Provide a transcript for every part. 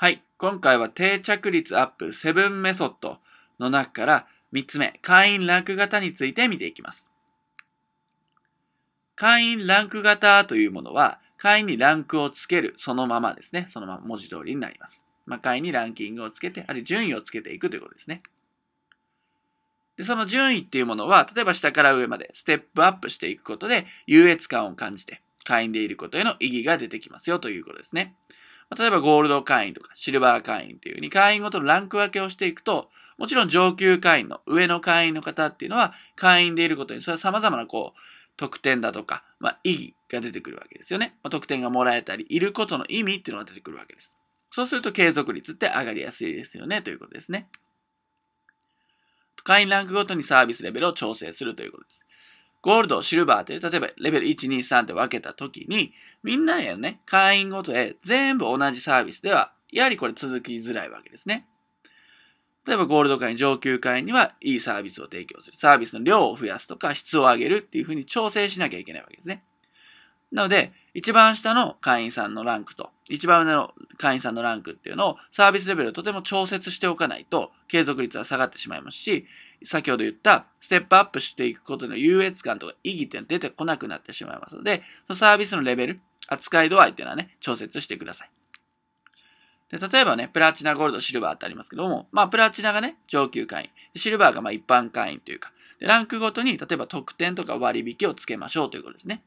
はい。今回は定着率アップ7メソッドの中から3つ目、会員ランク型について見ていきます。会員ランク型というものは、会員にランクをつける、そのままですね。そのまま文字通りになります。まあ、会員にランキングをつけて、あるいは順位をつけていくということですね。でその順位っていうものは、例えば下から上までステップアップしていくことで、優越感を感じて、会員でいることへの意義が出てきますよということですね。例えばゴールド会員とかシルバー会員っていうふうに会員ごとのランク分けをしていくと、もちろん上級会員の上の会員の方っていうのは会員でいることにそれは様々なこう特典だとか、まあ、意義が出てくるわけですよね。まあ、特典がもらえたり、いることの意味っていうのが出てくるわけです。そうすると継続率って上がりやすいですよねということですね。会員ランクごとにサービスレベルを調整するということです。ゴールド、シルバーという、例えばレベル1、2、3って分けたときに、みんなへのね、会員ごとへ全部同じサービスでは、やはりこれ続きづらいわけですね。例えばゴールド会員、上級会員にはいいサービスを提供する。サービスの量を増やすとか質を上げるっていうふうに調整しなきゃいけないわけですね。なので、一番下の会員さんのランクと、一番上の会員さんのランクっていうのをサービスレベルをとても調節しておかないと継続率は下がってしまいますし、先ほど言ったステップアップしていくことの優越感とか意義って出てこなくなってしまいますので、そのサービスのレベル、扱い度合いっていうのはね、調節してください。で例えばね、プラチナ、ゴールド、シルバーってありますけども、まあ、プラチナがね、上級会員、シルバーがまあ一般会員というか、ランクごとに、例えば特典とか割引をつけましょうということですね。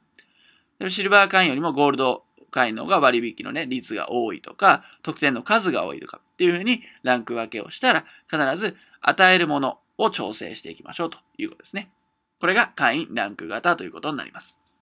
シルバー会員よりもゴールド会員の方が割引のね、率が多いとか、得点の数が多いとかっていうふうにランク分けをしたら、必ず与えるものを調整していきましょうということですね。これが会員ランク型ということになります。